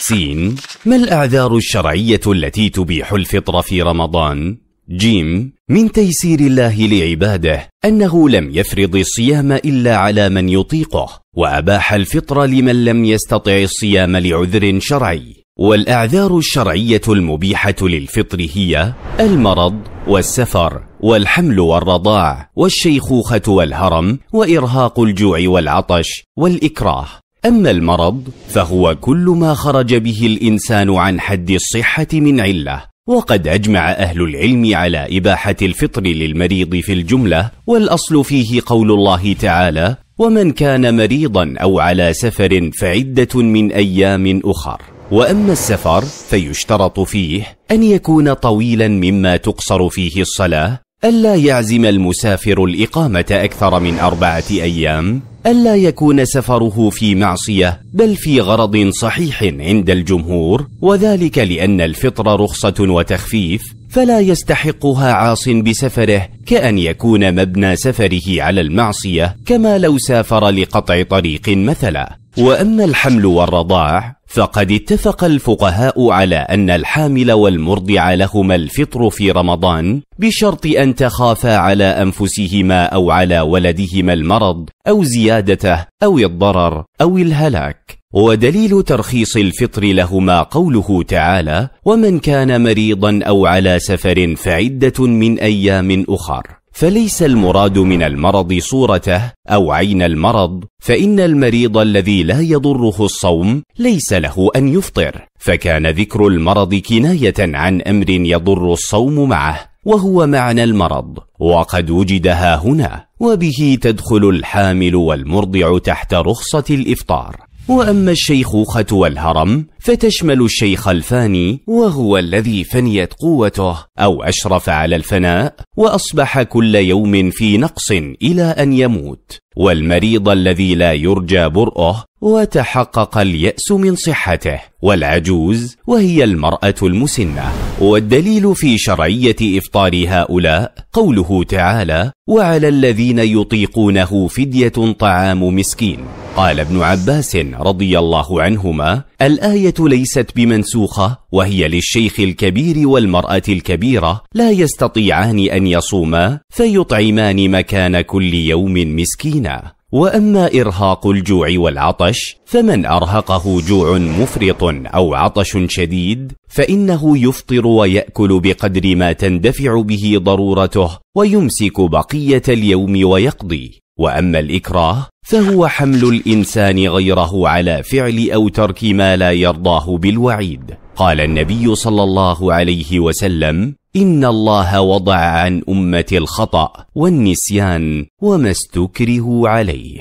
سين ما الأعذار الشرعية التي تبيح الفطر في رمضان؟ جيم من تيسير الله لعباده أنه لم يفرض الصيام إلا على من يطيقه وأباح الفطر لمن لم يستطع الصيام لعذر شرعي والأعذار الشرعية المبيحة للفطر هي المرض والسفر والحمل والرضاع والشيخوخة والهرم وإرهاق الجوع والعطش والإكراه أما المرض فهو كل ما خرج به الإنسان عن حد الصحة من علة وقد أجمع أهل العلم على إباحة الفطر للمريض في الجملة والأصل فيه قول الله تعالى ومن كان مريضا أو على سفر فعدة من أيام أخر واما السفر فيشترط فيه ان يكون طويلا مما تقصر فيه الصلاه ألا يعزم المسافر الإقامة أكثر من أربعة أيام ألا يكون سفره في معصية بل في غرض صحيح عند الجمهور وذلك لأن الفطر رخصة وتخفيف فلا يستحقها عاص بسفره كأن يكون مبنى سفره على المعصية كما لو سافر لقطع طريق مثلا وأما الحمل والرضاع فقد اتفق الفقهاء على أن الحامل والمرضع لهما الفطر في رمضان بشرط أن تخافا على أنفسهما أو على ولدهما المرض أو زيادته أو الضرر أو الهلاك ودليل ترخيص الفطر لهما قوله تعالى ومن كان مريضا أو على سفر فعدة من أيام أخر فليس المراد من المرض صورته او عين المرض فان المريض الذي لا يضره الصوم ليس له ان يفطر فكان ذكر المرض كنايه عن امر يضر الصوم معه وهو معنى المرض وقد وجد ها هنا وبه تدخل الحامل والمرضع تحت رخصه الافطار وأما الشيخوخة والهرم فتشمل الشيخ الفاني وهو الذي فنيت قوته أو أشرف على الفناء وأصبح كل يوم في نقص إلى أن يموت والمريض الذي لا يرجى برؤه وتحقق اليأس من صحته والعجوز وهي المرأة المسنة والدليل في شرعية إفطار هؤلاء قوله تعالى وعلى الذين يطيقونه فدية طعام مسكين قال ابن عباس رضي الله عنهما الآية ليست بمنسوخة وهي للشيخ الكبير والمرأة الكبيرة لا يستطيعان أن يصوما فيطعمان مكان كل يوم مسكينا واما ارهاق الجوع والعطش فمن ارهقه جوع مفرط او عطش شديد فانه يفطر وياكل بقدر ما تندفع به ضرورته ويمسك بقيه اليوم ويقضي واما الاكراه فهو حمل الانسان غيره على فعل او ترك ما لا يرضاه بالوعيد قال النبي صلى الله عليه وسلم إن الله وضع عن أمة الخطأ والنسيان وما استكرهوا عليه